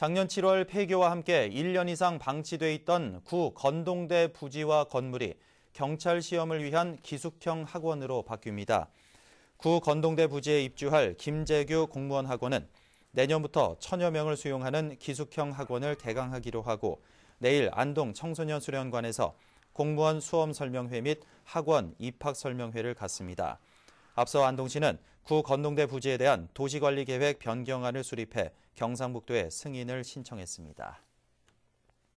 작년 7월 폐교와 함께 1년 이상 방치돼 있던 구 건동대 부지와 건물이 경찰 시험을 위한 기숙형 학원으로 바뀝니다. 구 건동대 부지에 입주할 김재규 공무원 학원은 내년부터 천여 명을 수용하는 기숙형 학원을 개강하기로 하고 내일 안동 청소년 수련관에서 공무원 수험 설명회 및 학원 입학 설명회를 갖습니다. 앞서 안동시는 구 건동대 부지에 대한 도시관리계획 변경안을 수립해 경상북도에 승인을 신청했습니다.